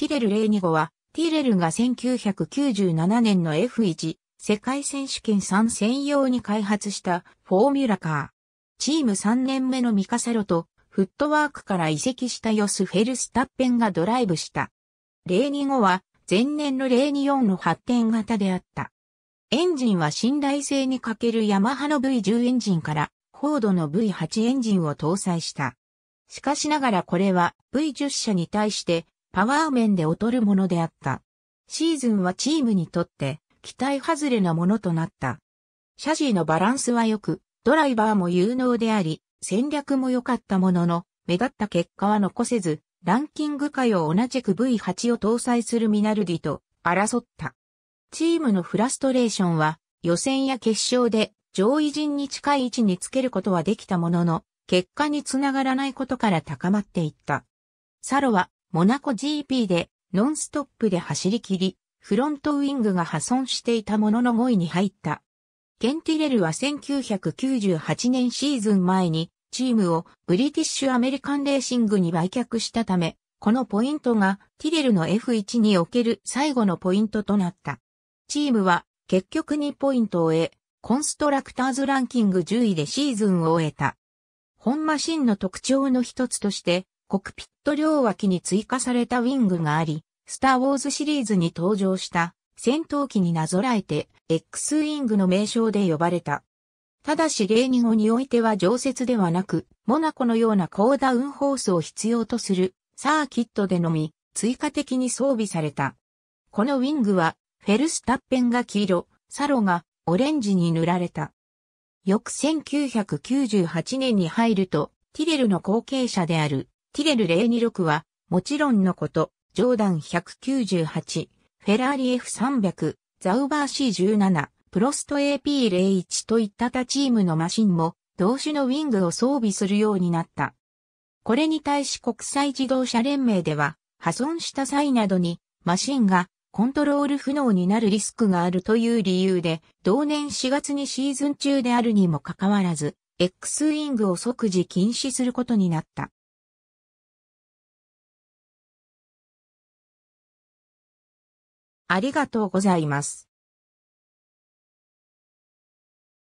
ティレル025は、ティレルが1997年の F1 世界選手権3専用に開発したフォーミュラカー。チーム3年目のミカサロとフットワークから移籍したヨス・フェルスタッペンがドライブした。025は前年の024の発展型であった。エンジンは信頼性に欠けるヤマハの V10 エンジンからフォードの V8 エンジンを搭載した。しかしながらこれは V10 社に対してパワー面で劣るものであった。シーズンはチームにとって期待外れなものとなった。シャジーのバランスは良く、ドライバーも有能であり、戦略も良かったものの、目立った結果は残せず、ランキング界を同じく V8 を搭載するミナルディと争った。チームのフラストレーションは予選や決勝で上位陣に近い位置につけることはできたものの、結果につながらないことから高まっていった。サロはモナコ GP でノンストップで走り切り、フロントウィングが破損していたものの5位に入った。ケンティレルは1998年シーズン前にチームをブリティッシュアメリカンレーシングに売却したため、このポイントがティレルの F1 における最後のポイントとなった。チームは結局2ポイントを得、コンストラクターズランキング10位でシーズンを終えた。本マシンの特徴の一つとして、コクピット両脇に追加されたウィングがあり、スターウォーズシリーズに登場した戦闘機になぞらえて X ウィングの名称で呼ばれた。ただし例2号においては常設ではなく、モナコのような高ダウンホースを必要とするサーキットでのみ追加的に装備された。このウィングはフェルスタッペンが黄色、サロがオレンジに塗られた。翌1998年に入ると、ティレルの後継者であるティレル026は、もちろんのこと、ジョーダン198、フェラーリ F300、ザウバー C17、プロスト AP01 といった他チームのマシンも、同種のウィングを装備するようになった。これに対し国際自動車連盟では、破損した際などに、マシンがコントロール不能になるリスクがあるという理由で、同年4月にシーズン中であるにもかかわらず、X ウィングを即時禁止することになった。ありがとうございます。